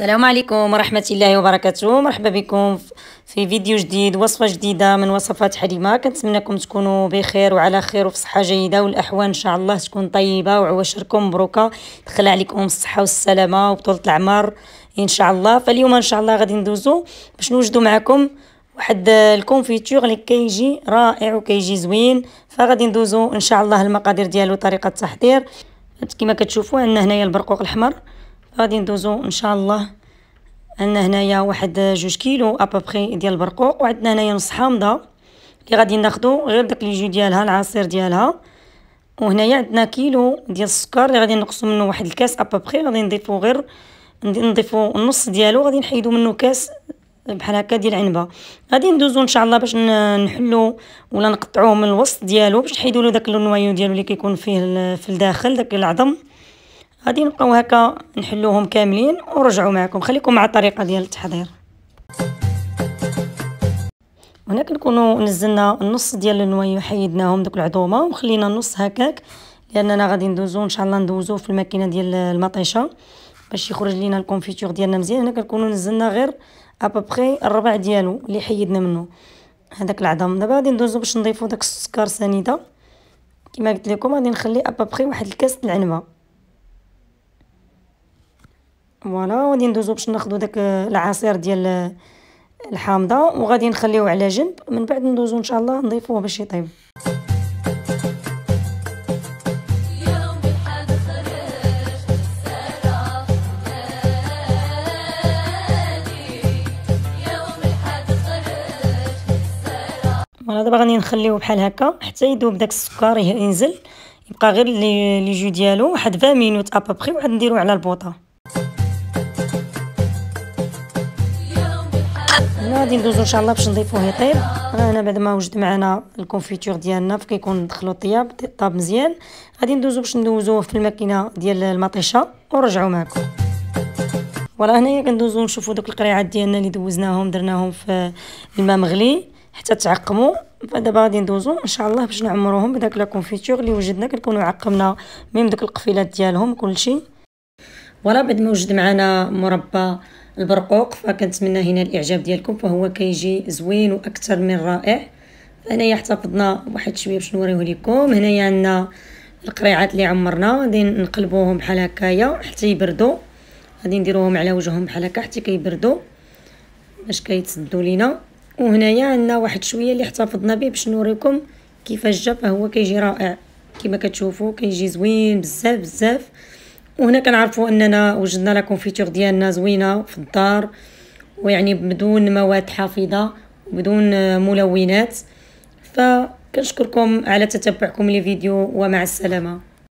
السلام عليكم ورحمة الله وبركاته مرحبا بكم في فيديو جديد وصفة جديدة من وصفات حليمة كنتمنىكم تكونوا بخير وعلى خير وفي صحة جيدة والأحوال إن شاء الله تكون طيبة وعواشركم مبروكة تخلى عليكم الصحة والسلامة وبطولة العمر إن شاء الله فاليوم إن شاء الله غادي ندوزو باش نوجدو معكم واحد الكونفيتور اللي كيجي رائع وكيجي زوين فغادي ندوزو إن شاء الله المقادير ديالو طريقة التحضير كما كتشوفوا عندنا هنايا البرقوق الأحمر غادي ندوزو ان شاء الله عندنا هنايا واحد جوج كيلو ابوبخي ديال البرقوق وعندنا هنايا نص حامضه اللي غادي ناخدو غير داك الجو ديالها العصير ديالها وهنايا عندنا كيلو ديال السكر اللي غادي نقصو منه واحد الكاس ابوبخي غادي نضيفو غير نضيفو النص ديالو غادي نحيدو منه كاس بحال هكا ديال عنبه غادي ندوزو ان شاء الله باش نحلو ولا نقطعوه من الوسط ديالو باش نحيدو له داك النوايو ديالو اللي كيكون فيه في الداخل داك العظم غادي نبقاو هكا نحلوهم كاملين ونرجعوا معكم خليكم مع الطريقه ديال التحضير هنا كنكونوا نزلنا النص ديال النوايا وحيدناهم دوك العظومه وخلينا النص هكاك لاننا غادي ندوزو ان شاء الله ندوزو في الماكينه ديال المطيشه باش يخرج لينا الكونفيتور ديالنا مزيان هنا كنكونوا نزلنا غير ابابري الربع ديالو اللي حيدنا منه هذاك العظم دابا غادي ندوزو باش نضيفو داك السكر سنيده كما قلت لكم غادي نخلي ابابري واحد الكاس العنبه فوالا وغادي ندوزو باش ناخدو داك العصير ديال الحامضه وغادي نخليوه على جنب من بعد ندوزو ان شاء الله نضيفوه باش يطيب فوالا دابا غادي نخليوه بحال هكا حتى يذوب داك السكر ينزل يبقى غير لي جو ديالو واحد 20 مينوت ابوبخي وعاد نديروه على البوطه هنا غادي ندوزو ان شاء الله باش نضيفوه يطيب انا بعد ما وجد معنا الكونفيتور ديالنا فكيكون دخلو الطياب طاب مزيان غادي ندوزو باش ندوزوه في الماكينه ديال المطيشه ونرجعو معكم ولا هنايا كندوزو نشوفو دوك القريعات ديالنا اللي دوزناهم درناهم في الماء مغلي حتى تعقمو فدابا غادي ندوزو ان شاء الله باش نعمروهم بداك لا كونفيتور اللي وجدنا كنكونو عقمنا ميم دوك القفيلات ديالهم كلشي فوالا بعد ما وجد معنا مربى البرقوق فكنتمنى هنا الاعجاب ديالكم فهو كيجي زوين واكثر من رائع فهنايا احتفظنا واحد شويه باش نوريه لكم هنايا عندنا القريعات اللي عمرنا غادي نقلبوهم بحال هكايا حتى يبردوا غادي نديروهم على وجههم بحال هكا حتى كيبردوا باش كيتسدوا لينا وهنايا عندنا واحد شويه اللي احتفظنا به باش نوريكم كيفاش جا فهو كيجي رائع كما كتشوفوا كيجي زوين بزاف بزاف وهنا كنعرفوا اننا وجدنا لا كونفيتور ديالنا زوينه في الدار ويعني بدون مواد حافظه بدون ملونات فكنشكركم على تتبعكم لفيديو ومع السلامه